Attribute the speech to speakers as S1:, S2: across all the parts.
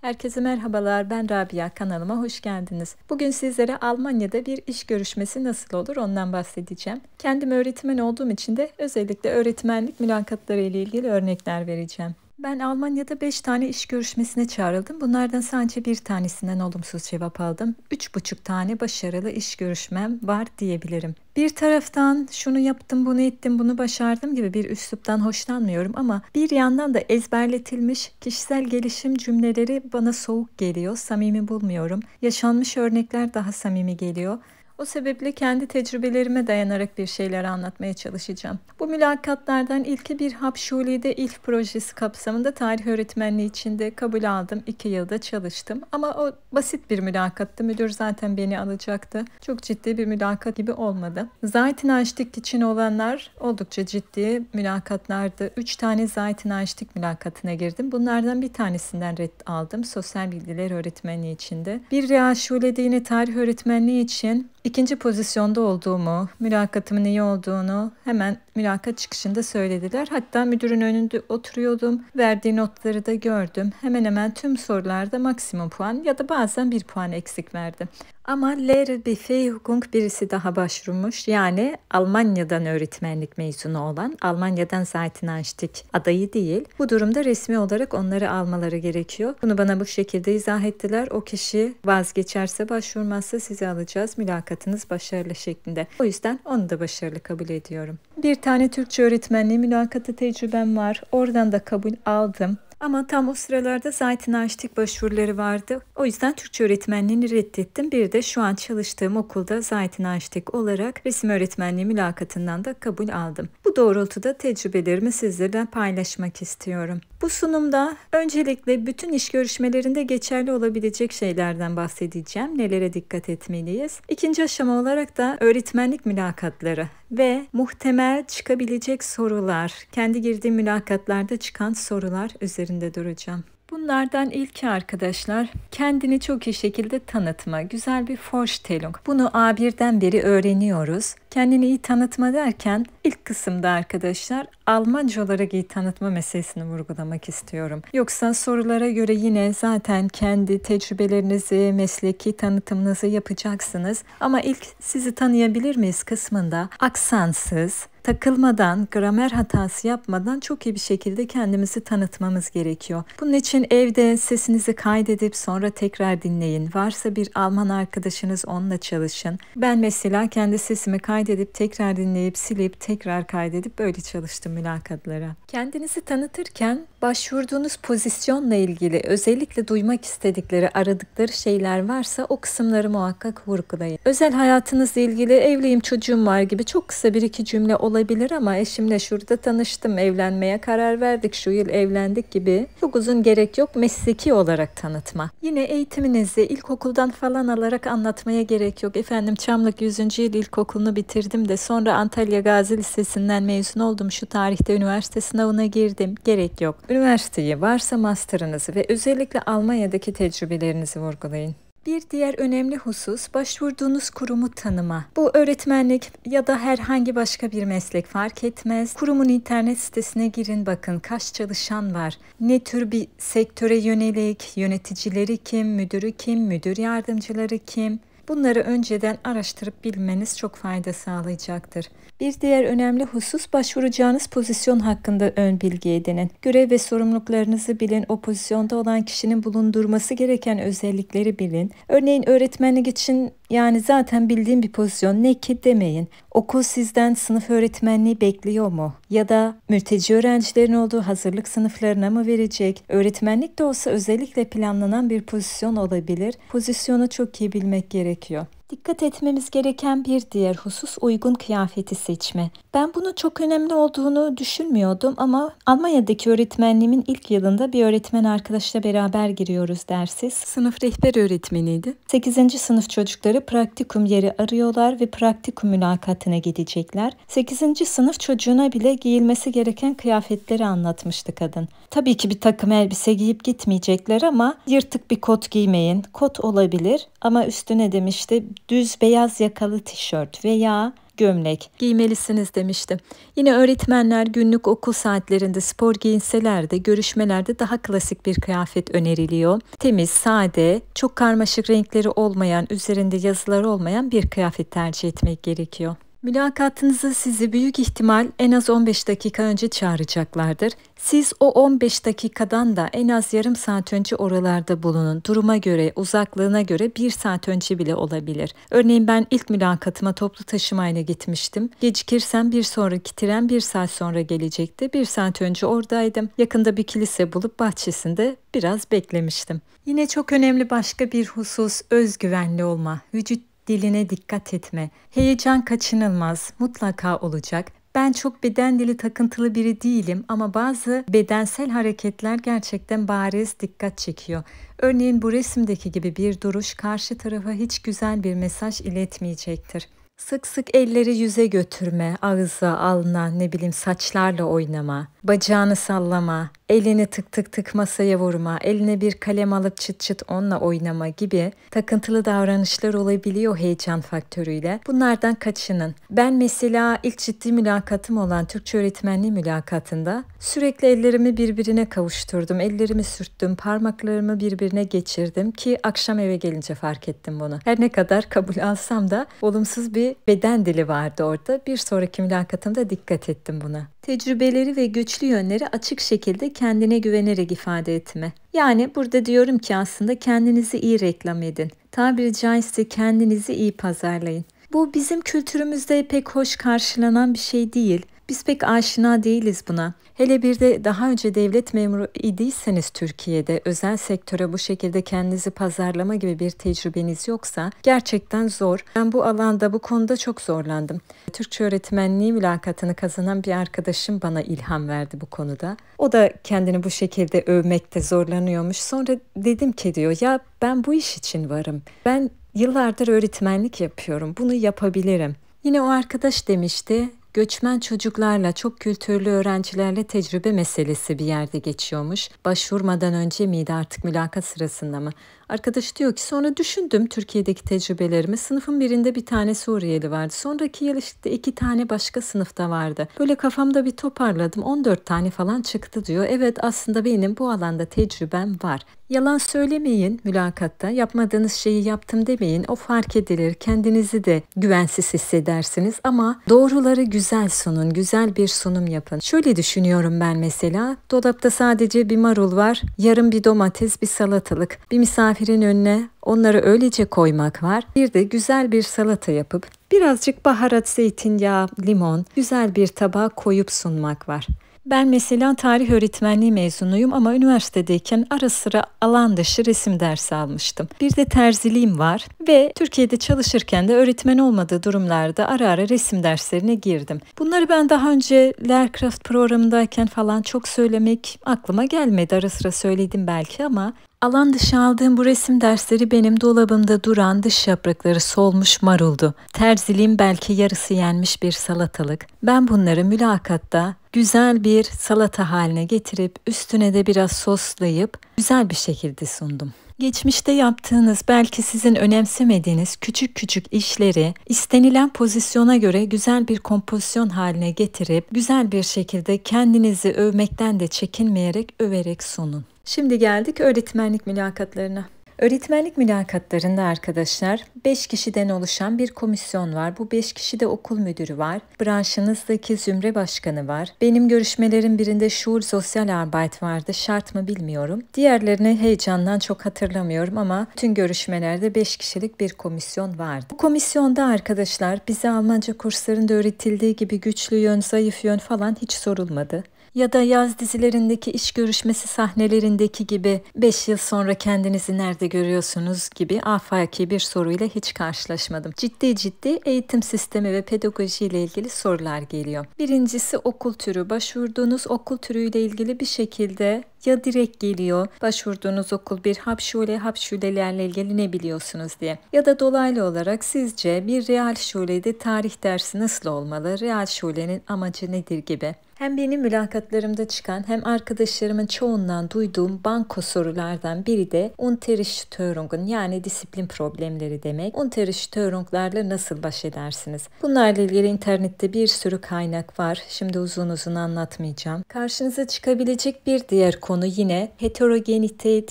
S1: Herkese merhabalar. Ben Rabia. Kanalıma hoş geldiniz. Bugün sizlere Almanya'da bir iş görüşmesi nasıl olur ondan bahsedeceğim. Kendim öğretmen olduğum için de özellikle öğretmenlik mülakatları ile ilgili örnekler vereceğim. Ben Almanya'da 5 tane iş görüşmesine çağrıldım. Bunlardan sadece bir tanesinden olumsuz cevap aldım. 3,5 tane başarılı iş görüşmem var diyebilirim. Bir taraftan şunu yaptım, bunu ettim, bunu başardım gibi bir üsluptan hoşlanmıyorum ama bir yandan da ezberletilmiş kişisel gelişim cümleleri bana soğuk geliyor, samimi bulmuyorum. Yaşanmış örnekler daha samimi geliyor. O sebeple kendi tecrübelerime dayanarak bir şeyler anlatmaya çalışacağım. Bu mülakatlardan ilki bir Hapşuli'de ilk projesi kapsamında tarih öğretmenliği içinde kabul aldım. İki yılda çalıştım. Ama o basit bir mülakattı. Müdür zaten beni alacaktı. Çok ciddi bir mülakat gibi olmadı. Zaytin açtık için olanlar oldukça ciddi mülakatlardı. Üç tane Zaytin açtık mülakatına girdim. Bunlardan bir tanesinden red aldım. Sosyal bilgiler öğretmenliği içinde. Bir Reaşule'de yine tarih öğretmenliği için ikinci pozisyonda olduğumu, mülakatımın iyi olduğunu hemen mülakat çıkışında söylediler. Hatta müdürün önünde oturuyordum. Verdiği notları da gördüm. Hemen hemen tüm sorularda maksimum puan ya da bazen bir puan eksik verdim. Ama Lehre Befähigung birisi daha başvurmuş. Yani Almanya'dan öğretmenlik mezunu olan, Almanya'dan zaten açtık adayı değil. Bu durumda resmi olarak onları almaları gerekiyor. Bunu bana bu şekilde izah ettiler. O kişi vazgeçerse başvurmazsa sizi alacağız mülakat mülakatınız başarılı şeklinde. O yüzden onu da başarılı kabul ediyorum. Bir tane Türkçe öğretmenliği mülakatı tecrübem var. Oradan da kabul aldım. Ama tam o sıralarda zaten açtık başvuruları vardı. O yüzden Türkçe öğretmenliğini reddettim. Bir de şu an çalıştığım okulda zaten açtık olarak resim öğretmenliği mülakatından da kabul aldım. Bu doğrultuda tecrübelerimi sizlerle paylaşmak istiyorum. Bu sunumda öncelikle bütün iş görüşmelerinde geçerli olabilecek şeylerden bahsedeceğim. Nelere dikkat etmeliyiz? İkinci aşama olarak da öğretmenlik mülakatları ve muhtemel çıkabilecek sorular, kendi girdiğim mülakatlarda çıkan sorular üzerinde duracağım. Bunlardan ilki arkadaşlar kendini çok iyi şekilde tanıtma, güzel bir Vorstellung. Bunu A1'den beri öğreniyoruz. Kendini iyi tanıtma derken ilk kısımda arkadaşlar Almanca olarak iyi tanıtma meselesini vurgulamak istiyorum. Yoksa sorulara göre yine zaten kendi tecrübelerinizi, mesleki tanıtımınızı yapacaksınız. Ama ilk sizi tanıyabilir miyiz kısmında aksansız, takılmadan, gramer hatası yapmadan çok iyi bir şekilde kendimizi tanıtmamız gerekiyor. Bunun için evde sesinizi kaydedip sonra tekrar dinleyin. Varsa bir Alman arkadaşınız onunla çalışın. Ben mesela kendi sesimi kaydedip tekrar dinleyip silip tekrar kaydedip böyle çalıştım mülakatlara. Kendinizi tanıtırken başvurduğunuz pozisyonla ilgili özellikle duymak istedikleri, aradıkları şeyler varsa o kısımları muhakkak vurgulayın. Özel hayatınızla ilgili evliyim çocuğum var gibi çok kısa bir iki cümle olabilir ama eşimle şurada tanıştım, evlenmeye karar verdik, şu yıl evlendik gibi çok uzun gerek yok mesleki olarak tanıtma. Yine eğitiminizi ilkokuldan falan alarak anlatmaya gerek yok. Efendim Çamlık 100. yıl ilkokulunu bitirdim de sonra Antalya Gazi Lisesi'nden mezun oldum. Şu tarihte üniversite sınavına girdim. Gerek yok. Üniversiteyi, varsa master'ınızı ve özellikle Almanya'daki tecrübelerinizi vurgulayın. Bir diğer önemli husus başvurduğunuz kurumu tanıma. Bu öğretmenlik ya da herhangi başka bir meslek fark etmez. Kurumun internet sitesine girin bakın kaç çalışan var. Ne tür bir sektöre yönelik, yöneticileri kim, müdürü kim, müdür yardımcıları kim, Bunları önceden araştırıp bilmeniz çok fayda sağlayacaktır. Bir diğer önemli husus başvuracağınız pozisyon hakkında ön bilgi edinin. Görev ve sorumluluklarınızı bilin, o pozisyonda olan kişinin bulundurması gereken özellikleri bilin. Örneğin öğretmenlik için yani zaten bildiğim bir pozisyon ne ki demeyin. Okul sizden sınıf öğretmenliği bekliyor mu? Ya da mülteci öğrencilerin olduğu hazırlık sınıflarına mı verecek? Öğretmenlik de olsa özellikle planlanan bir pozisyon olabilir. Pozisyonu çok iyi bilmek gerekiyor. Dikkat etmemiz gereken bir diğer husus uygun kıyafeti seçme. Ben bunu çok önemli olduğunu düşünmüyordum ama Almanya'daki öğretmenliğimin ilk yılında bir öğretmen arkadaşla beraber giriyoruz dersiz. Sınıf rehber öğretmeniydi. 8. sınıf çocukları praktikum yeri arıyorlar ve praktikum mülakatına gidecekler. 8. sınıf çocuğuna bile giyilmesi gereken kıyafetleri anlatmıştı kadın. Tabii ki bir takım elbise giyip gitmeyecekler ama yırtık bir kot giymeyin. Kot olabilir ama üstüne demişti düz beyaz yakalı tişört veya gömlek giymelisiniz demişti. Yine öğretmenler günlük okul saatlerinde spor giyinseler de görüşmelerde daha klasik bir kıyafet öneriliyor. Temiz, sade, çok karmaşık renkleri olmayan, üzerinde yazıları olmayan bir kıyafet tercih etmek gerekiyor. Mülakatınızı sizi büyük ihtimal en az 15 dakika önce çağıracaklardır. Siz o 15 dakikadan da en az yarım saat önce oralarda bulunun. Duruma göre, uzaklığına göre bir saat önce bile olabilir. Örneğin ben ilk mülakatıma toplu taşımayla gitmiştim. Gecikirsem bir sonraki tren bir saat sonra gelecekti. Bir saat önce oradaydım. Yakında bir kilise bulup bahçesinde biraz beklemiştim. Yine çok önemli başka bir husus özgüvenli olma. Vücut diline dikkat etme. Heyecan kaçınılmaz, mutlaka olacak. Ben çok beden dili takıntılı biri değilim ama bazı bedensel hareketler gerçekten bariz dikkat çekiyor. Örneğin bu resimdeki gibi bir duruş karşı tarafa hiç güzel bir mesaj iletmeyecektir. Sık sık elleri yüze götürme, ağza, alna, ne bileyim saçlarla oynama. Bacağını sallama, elini tık tık tık masaya vurma, eline bir kalem alıp çıt çıt onunla oynama gibi takıntılı davranışlar olabiliyor heyecan faktörüyle. Bunlardan kaçının. Ben mesela ilk ciddi mülakatım olan Türkçe öğretmenliği mülakatında sürekli ellerimi birbirine kavuşturdum, ellerimi sürttüm, parmaklarımı birbirine geçirdim ki akşam eve gelince fark ettim bunu. Her ne kadar kabul alsam da olumsuz bir beden dili vardı orada. Bir sonraki mülakatımda dikkat ettim buna tecrübeleri ve güçlü yönleri açık şekilde kendine güvenerek ifade etme. Yani burada diyorum ki aslında kendinizi iyi reklam edin. Tabiri caizse kendinizi iyi pazarlayın. Bu bizim kültürümüzde pek hoş karşılanan bir şey değil. Biz pek aşina değiliz buna. Hele bir de daha önce devlet memuru idiyseniz Türkiye'de özel sektöre bu şekilde kendinizi pazarlama gibi bir tecrübeniz yoksa gerçekten zor. Ben bu alanda bu konuda çok zorlandım. Türkçe öğretmenliği mülakatını kazanan bir arkadaşım bana ilham verdi bu konuda. O da kendini bu şekilde övmekte zorlanıyormuş. Sonra dedim ki diyor ya ben bu iş için varım. Ben yıllardır öğretmenlik yapıyorum. Bunu yapabilirim. Yine o arkadaş demişti göçmen çocuklarla, çok kültürlü öğrencilerle tecrübe meselesi bir yerde geçiyormuş. Başvurmadan önce miydi artık mülakat sırasında mı? Arkadaş diyor ki sonra düşündüm Türkiye'deki tecrübelerimi. Sınıfın birinde bir tane Suriyeli vardı. Sonraki yıl işte iki tane başka sınıfta vardı. Böyle kafamda bir toparladım. 14 tane falan çıktı diyor. Evet aslında benim bu alanda tecrübem var. Yalan söylemeyin mülakatta. Yapmadığınız şeyi yaptım demeyin. O fark edilir. Kendinizi de güvensiz hissedersiniz ama doğruları güzel sunun. Güzel bir sunum yapın. Şöyle düşünüyorum ben mesela. Dolapta sadece bir marul var. Yarım bir domates, bir salatalık. Bir misafir misafirin önüne onları öylece koymak var. Bir de güzel bir salata yapıp birazcık baharat, zeytinyağı, limon, güzel bir tabağa koyup sunmak var. Ben mesela tarih öğretmenliği mezunuyum ama üniversitedeyken ara sıra alan dışı resim dersi almıştım. Bir de terziliğim var ve Türkiye'de çalışırken de öğretmen olmadığı durumlarda ara ara resim derslerine girdim. Bunları ben daha önce Lercraft programındayken falan çok söylemek aklıma gelmedi. Ara sıra söyledim belki ama Alan dışı aldığım bu resim dersleri benim dolabımda duran dış yaprakları solmuş maruldu. Terziliğin belki yarısı yenmiş bir salatalık. Ben bunları mülakatta güzel bir salata haline getirip üstüne de biraz soslayıp güzel bir şekilde sundum. Geçmişte yaptığınız belki sizin önemsemediğiniz küçük küçük işleri istenilen pozisyona göre güzel bir kompozisyon haline getirip güzel bir şekilde kendinizi övmekten de çekinmeyerek överek sunun. Şimdi geldik öğretmenlik mülakatlarına. Öğretmenlik mülakatlarında arkadaşlar 5 kişiden oluşan bir komisyon var. Bu 5 kişi de okul müdürü var, branşınızdaki zümre başkanı var. Benim görüşmelerin birinde şuur sosyal arbeit vardı. Şart mı bilmiyorum. Diğerlerini heyecandan çok hatırlamıyorum ama tüm görüşmelerde 5 kişilik bir komisyon vardı. Bu komisyonda arkadaşlar bize Almanca kurslarında öğretildiği gibi güçlü yön, zayıf yön falan hiç sorulmadı ya da yaz dizilerindeki iş görüşmesi sahnelerindeki gibi 5 yıl sonra kendinizi nerede görüyorsunuz gibi afaki bir soruyla hiç karşılaşmadım. Ciddi ciddi eğitim sistemi ve pedagoji ile ilgili sorular geliyor. Birincisi okul türü. Başvurduğunuz okul türüyle ilgili bir şekilde ya direkt geliyor başvurduğunuz okul bir hapşule hapşulelerle ilgili ne biliyorsunuz diye. Ya da dolaylı olarak sizce bir real şulede tarih dersi nasıl olmalı, real şulenin amacı nedir gibi. Hem benim mülakatlarımda çıkan hem arkadaşlarımın çoğundan duyduğum banko sorulardan biri de Unterrichtstörungen yani disiplin problemleri demek. Unterrichtstörunglarla nasıl baş edersiniz? Bunlarla ilgili internette bir sürü kaynak var. Şimdi uzun uzun anlatmayacağım. Karşınıza çıkabilecek bir diğer konu yine heterogeniteit,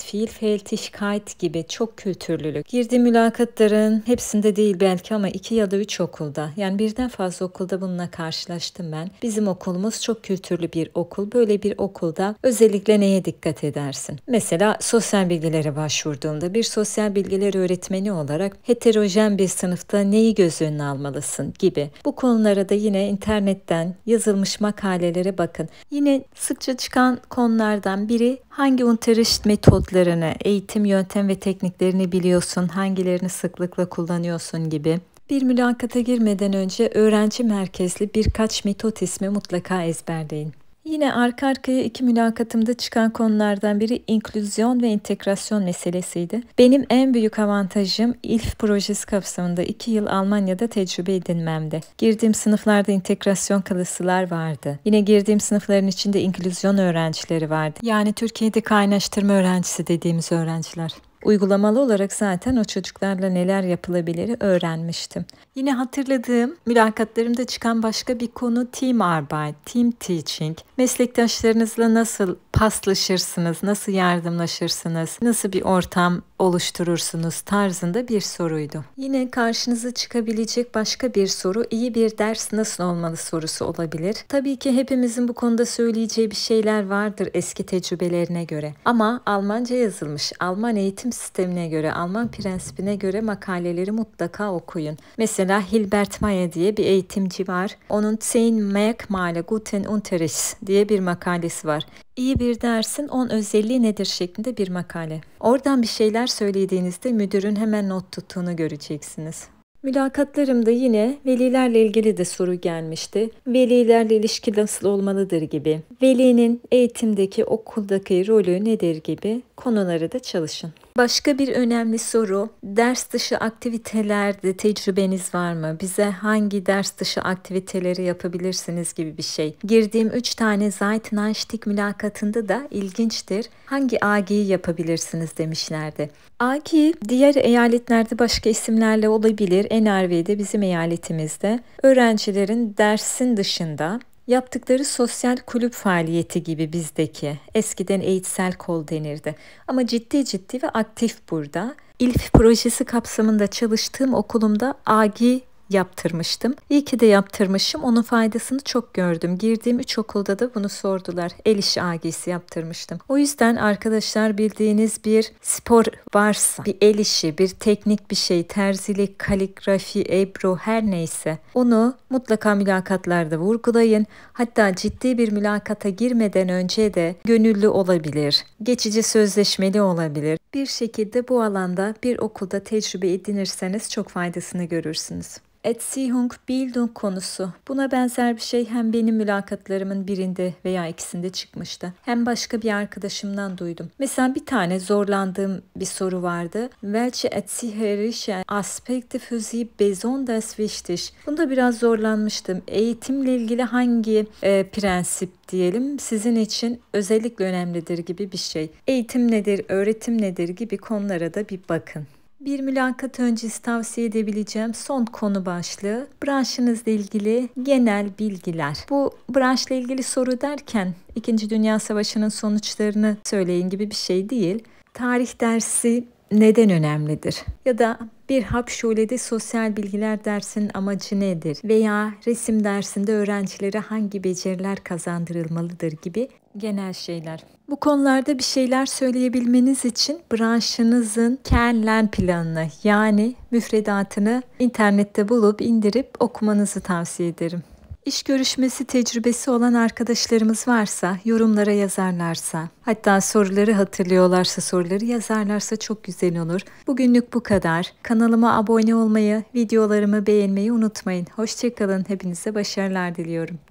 S1: Vielfältigkeit gibi çok kültürlülük. Girdi mülakatların hepsinde değil belki ama iki ya da üç okulda. Yani birden fazla okulda bununla karşılaştım ben. Bizim okulumuz çok kültürlü bir okul. Böyle bir okulda özellikle neye dikkat edersin? Mesela sosyal bilgilere başvurduğunda bir sosyal bilgiler öğretmeni olarak heterojen bir sınıfta neyi göz önüne almalısın gibi. Bu konulara da yine internetten yazılmış makalelere bakın. Yine sıkça çıkan konulardan biri hangi unterricht metodlarını, eğitim yöntem ve tekniklerini biliyorsun, hangilerini sıklıkla kullanıyorsun gibi. Bir mülakata girmeden önce öğrenci merkezli birkaç mitot ismi mutlaka ezberleyin. Yine arka arkaya iki mülakatımda çıkan konulardan biri inklüzyon ve entegrasyon meselesiydi. Benim en büyük avantajım İLF projesi kapsamında iki yıl Almanya'da tecrübe edinmemdi. Girdiğim sınıflarda entegrasyon kalısılar vardı. Yine girdiğim sınıfların içinde inklüzyon öğrencileri vardı. Yani Türkiye'de kaynaştırma öğrencisi dediğimiz öğrenciler. Uygulamalı olarak zaten o çocuklarla neler yapılabilir öğrenmiştim. Yine hatırladığım mülakatlarımda çıkan başka bir konu team arbeit, team teaching. Meslektaşlarınızla nasıl paslaşırsınız, nasıl yardımlaşırsınız, nasıl bir ortam oluşturursunuz tarzında bir soruydu. Yine karşınıza çıkabilecek başka bir soru iyi bir ders nasıl olmalı sorusu olabilir. Tabii ki hepimizin bu konuda söyleyeceği bir şeyler vardır eski tecrübelerine göre. Ama Almanca yazılmış, Alman eğitim sistemine göre, Alman prensibine göre makaleleri mutlaka okuyun. Mesela Mesela Hilbert Maya diye bir eğitimci var. Onun Sein Merkmale Guten Unterrichts diye bir makalesi var. İyi bir dersin 10 özelliği nedir şeklinde bir makale. Oradan bir şeyler söylediğinizde müdürün hemen not tuttuğunu göreceksiniz. Mülakatlarımda yine velilerle ilgili de soru gelmişti. Velilerle ilişki nasıl olmalıdır gibi. Velinin eğitimdeki, okuldaki rolü nedir gibi konuları da çalışın. Başka bir önemli soru, ders dışı aktivitelerde tecrübeniz var mı? Bize hangi ders dışı aktiviteleri yapabilirsiniz gibi bir şey. Girdiğim 3 tane Zeitnanstick mülakatında da ilginçtir. Hangi AG'yi yapabilirsiniz demişlerdi. AG diğer eyaletlerde başka isimlerle olabilir. NRV'de bizim eyaletimizde öğrencilerin dersin dışında Yaptıkları sosyal kulüp faaliyeti gibi bizdeki. Eskiden eğitsel kol denirdi. Ama ciddi ciddi ve aktif burada. İlf projesi kapsamında çalıştığım okulumda AGI yaptırmıştım. İyi ki de yaptırmışım. Onun faydasını çok gördüm. Girdiğim üç okulda da bunu sordular. El işi agisi yaptırmıştım. O yüzden arkadaşlar bildiğiniz bir spor varsa, bir el işi, bir teknik bir şey, terzilik, kaligrafi, ebru her neyse onu mutlaka mülakatlarda vurgulayın. Hatta ciddi bir mülakata girmeden önce de gönüllü olabilir. Geçici sözleşmeli olabilir. Bir şekilde bu alanda bir okulda tecrübe edinirseniz çok faydasını görürsünüz. Erziehung, Bildung konusu. Buna benzer bir şey hem benim mülakatlarımın birinde veya ikisinde çıkmıştı. Hem başka bir arkadaşımdan duydum. Mesela bir tane zorlandığım bir soru vardı. Welche erzieherische Aspekte für Sie besonders wichtig? Bunda biraz zorlanmıştım. Eğitimle ilgili hangi e, prensip diyelim sizin için özellikle önemlidir gibi bir şey. Eğitim nedir, öğretim nedir gibi konulara da bir bakın. Bir mülakat öncesi tavsiye edebileceğim son konu başlığı branşınızla ilgili genel bilgiler. Bu branşla ilgili soru derken 2. Dünya Savaşı'nın sonuçlarını söyleyin gibi bir şey değil. Tarih dersi neden önemlidir? Ya da bir hapşolede sosyal bilgiler dersinin amacı nedir? Veya resim dersinde öğrencilere hangi beceriler kazandırılmalıdır gibi genel şeyler. Bu konularda bir şeyler söyleyebilmeniz için branşınızın kellen planını yani müfredatını internette bulup indirip okumanızı tavsiye ederim. İş görüşmesi tecrübesi olan arkadaşlarımız varsa, yorumlara yazarlarsa, hatta soruları hatırlıyorlarsa soruları yazarlarsa çok güzel olur. Bugünlük bu kadar. Kanalıma abone olmayı, videolarımı beğenmeyi unutmayın. Hoşçakalın. Hepinize başarılar diliyorum.